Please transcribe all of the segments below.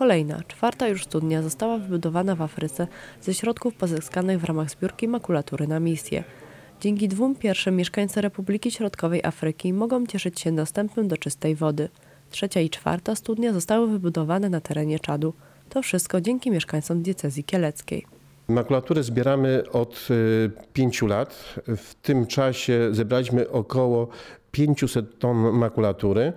Kolejna, czwarta już studnia została wybudowana w Afryce ze środków pozyskanych w ramach zbiórki makulatury na misję. Dzięki dwóm pierwszym mieszkańcy Republiki Środkowej Afryki mogą cieszyć się dostępem do czystej wody. Trzecia i czwarta studnia zostały wybudowane na terenie Czadu. To wszystko dzięki mieszkańcom diecezji kieleckiej. Makulaturę zbieramy od y, pięciu lat. W tym czasie zebraliśmy około 500 ton makulatury,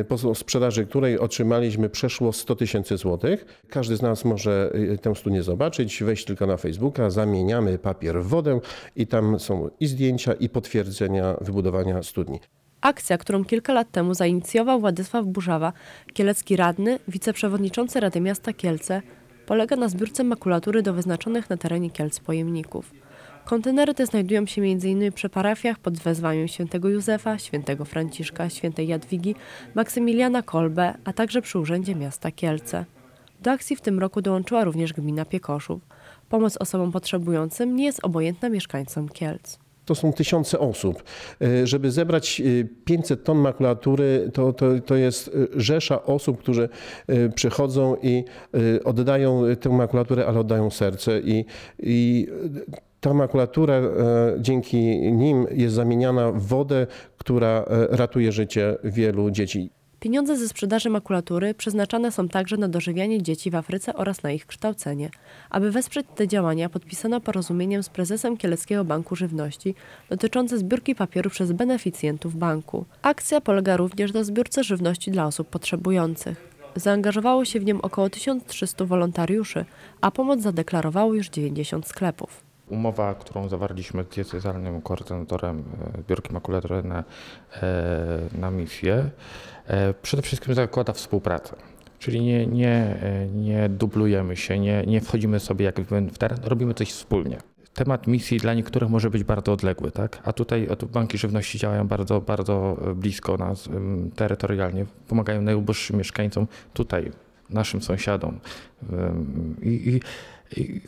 y, po sprzedaży której otrzymaliśmy przeszło 100 tysięcy złotych. Każdy z nas może y, tę studnię zobaczyć, wejść tylko na Facebooka, zamieniamy papier w wodę i tam są i zdjęcia, i potwierdzenia wybudowania studni. Akcja, którą kilka lat temu zainicjował Władysław Burzawa, kielecki radny, wiceprzewodniczący Rady Miasta Kielce, polega na zbiórce makulatury do wyznaczonych na terenie Kielc pojemników. Kontenery te znajdują się m.in. przy parafiach pod wezwaniem świętego Józefa, świętego Franciszka, świętej Jadwigi, Maksymiliana Kolbe, a także przy Urzędzie Miasta Kielce. Do akcji w tym roku dołączyła również gmina Piekoszów. Pomoc osobom potrzebującym nie jest obojętna mieszkańcom Kielc to są tysiące osób. E, żeby zebrać 500 e, ton makulatury, to, to, to jest e, rzesza osób, którzy przychodzą i oddają tę makulaturę, ale oddają serce. I, i ta makulatura e, dzięki nim jest zamieniana w wodę, która e, ratuje życie wielu dzieci. Pieniądze ze sprzedaży makulatury przeznaczane są także na dożywianie dzieci w Afryce oraz na ich kształcenie. Aby wesprzeć te działania, podpisano porozumienie z prezesem Kieleckiego Banku Żywności dotyczące zbiórki papieru przez beneficjentów banku. Akcja polega również na zbiórce żywności dla osób potrzebujących. Zaangażowało się w nią około 1300 wolontariuszy, a pomoc zadeklarowało już 90 sklepów. Umowa, którą zawarliśmy z diecezjalnym koordynatorem zbiórki e, makulatury e, na MIFie, przede wszystkim zakłada współpracę. Czyli nie, nie, e, nie dublujemy się, nie, nie wchodzimy sobie jak w teren, robimy coś wspólnie temat misji dla niektórych może być bardzo odległy, tak? A tutaj banki żywności działają bardzo, bardzo blisko nas terytorialnie, pomagają najuboższym mieszkańcom tutaj, naszym sąsiadom. I, i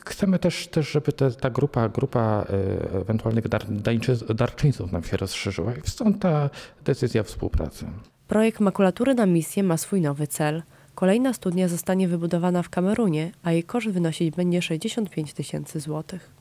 Chcemy też, też żeby te, ta grupa, grupa e, ewentualnych darczyńców nam się rozszerzyła i stąd ta decyzja współpracy. Projekt Makulatury na misję ma swój nowy cel. Kolejna studnia zostanie wybudowana w Kamerunie, a jej koszt wynosić będzie 65 tysięcy złotych.